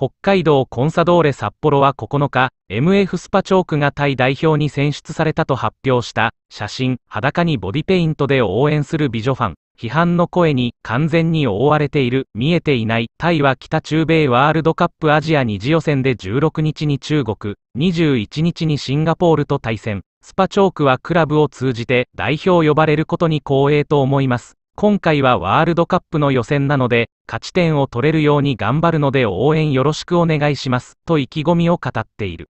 北海道コンサドーレ札幌は9日、MF スパチョークが対代表に選出されたと発表した写真、裸にボディペイントで応援する美女ファン。批判の声に完全に覆われている、見えていない、タイは北中米ワールドカップアジア2次予選で16日に中国、21日にシンガポールと対戦。スパチョークはクラブを通じて代表呼ばれることに光栄と思います。今回はワールドカップの予選なので、勝ち点を取れるように頑張るので応援よろしくお願いします、と意気込みを語っている。